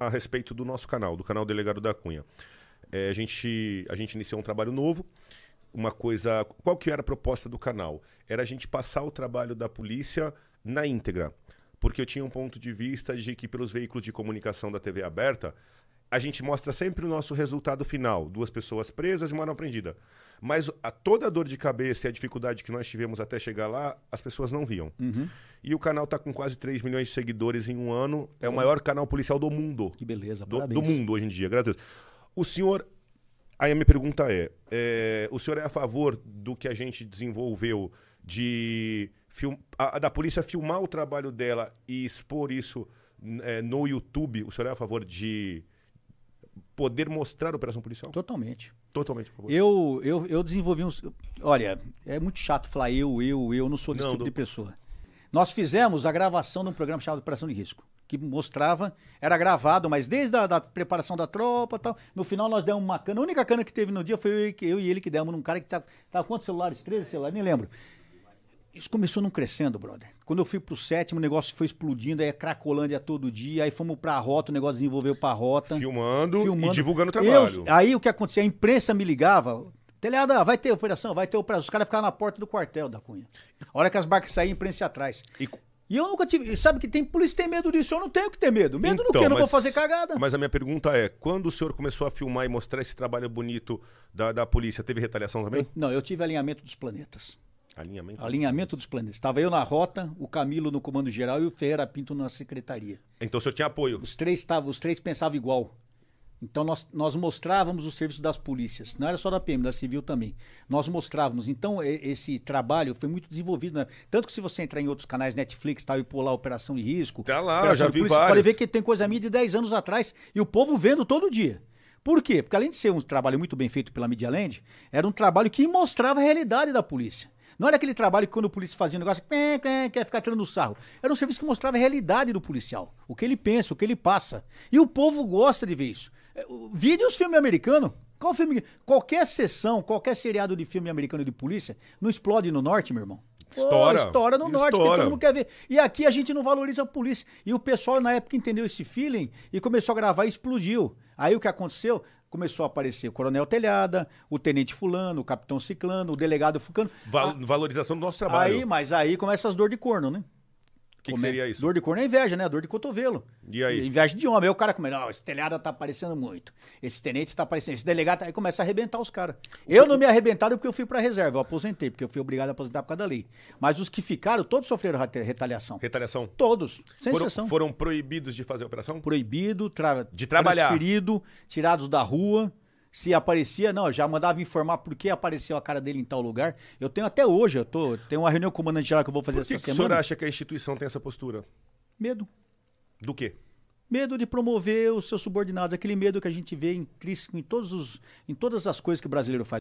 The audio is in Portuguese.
a respeito do nosso canal, do canal Delegado da Cunha. É, a, gente, a gente iniciou um trabalho novo. Uma coisa. Qual que era a proposta do canal? Era a gente passar o trabalho da polícia na íntegra. Porque eu tinha um ponto de vista de que, pelos veículos de comunicação da TV aberta, a gente mostra sempre o nosso resultado final. Duas pessoas presas e uma não prendida. Mas a, toda a dor de cabeça e a dificuldade que nós tivemos até chegar lá, as pessoas não viam. Uhum. E o canal está com quase 3 milhões de seguidores em um ano. É o maior canal policial do mundo. Que beleza, do, parabéns. Do mundo hoje em dia, graças a Deus. O senhor... Aí a minha pergunta é, é o senhor é a favor do que a gente desenvolveu de... Film, a, a da polícia filmar o trabalho dela e expor isso é, no YouTube? O senhor é a favor de poder mostrar a operação policial? Totalmente. Totalmente, por favor. Eu, eu, eu desenvolvi uns. Olha, é muito chato falar eu, eu, eu, não sou desse não, tipo do... de pessoa. Nós fizemos a gravação de um programa chamado Operação de Risco, que mostrava, era gravado, mas desde a da preparação da tropa tal. No final nós demos uma cana. A única cana que teve no dia foi eu, eu e ele que demos num cara que estava. com quantos celulares? 13 celulares? Nem lembro isso começou não crescendo, brother. Quando eu fui pro sétimo, o negócio foi explodindo, aí é Cracolândia todo dia, aí fomos pra rota, o negócio desenvolveu pra rota. Filmando, filmando. e divulgando o trabalho. Eu, aí o que acontecia? A imprensa me ligava, Telhada, vai ter operação, vai ter operação. Os caras ficavam na porta do quartel da Cunha. A hora que as barcas saíam, imprensa atrás. E... e, eu nunca tive. Sabe que tem polícia tem medo disso? Eu não tenho que ter medo. Medo então, do quê? Eu Não vou fazer cagada. Mas a minha pergunta é: quando o senhor começou a filmar e mostrar esse trabalho bonito da, da polícia, teve retaliação também? Eu, não, eu tive alinhamento dos planetas. Alinhamento, Alinhamento dos planetas. Estava eu na rota, o Camilo no comando geral e o Ferreira Pinto na secretaria. Então o senhor tinha apoio? Os três, tavam, os três pensavam igual. Então nós, nós mostrávamos o serviço das polícias, não era só da PM, da Civil também. Nós mostrávamos. Então esse trabalho foi muito desenvolvido, né? tanto que se você entrar em outros canais Netflix, tal, e pular Operação de Risco, tá lá, Operação já vi polícia, pode ver que tem coisa minha de 10 anos atrás e o povo vendo todo dia. Por quê? Porque além de ser um trabalho muito bem feito pela Media Land, era um trabalho que mostrava a realidade da polícia. Não era aquele trabalho que quando o polícia fazia um negócio, eh, eh, quer ficar tirando sarro. Era um serviço que mostrava a realidade do policial, o que ele pensa, o que ele passa. E o povo gosta de ver isso. É, vide os filmes americanos. Qual filme? Qualquer sessão, qualquer seriado de filme americano de polícia não explode no norte, meu irmão. Estoura. estoura no norte, que todo mundo quer ver. E aqui a gente não valoriza a polícia. E o pessoal na época entendeu esse feeling e começou a gravar e explodiu. Aí o que aconteceu? começou a aparecer o coronel Telhada, o tenente fulano, o capitão ciclano, o delegado fulano. Val, valorização do nosso trabalho. Aí, mas aí começa as dor de corno, né? O que, que, seria isso? Dor de corno é inveja, né? Dor de cotovelo. E aí? Inveja de homem. Aí o cara começa, não, esse telhado tá aparecendo muito. Esse tenente tá aparecendo, esse delegado tá... Aí começa a arrebentar os caras. Eu não me arrebentaram porque eu fui pra reserva, eu aposentei, porque eu fui obrigado a aposentar por causa da lei. Mas os que ficaram, todos sofreram retaliação. Retaliação? Todos, sem foram, exceção. Foram proibidos de fazer operação? Proibido, tra... de trabalhar. transferido, tirados da rua se aparecia, não, já mandava informar por que apareceu a cara dele em tal lugar. Eu tenho até hoje, eu tô, tenho uma reunião com o comandante geral que eu vou fazer por que essa que semana. O senhor acha que a instituição tem essa postura? Medo. Do quê? Medo de promover os seus subordinados, aquele medo que a gente vê em, todos os, em todas as coisas que o brasileiro faz.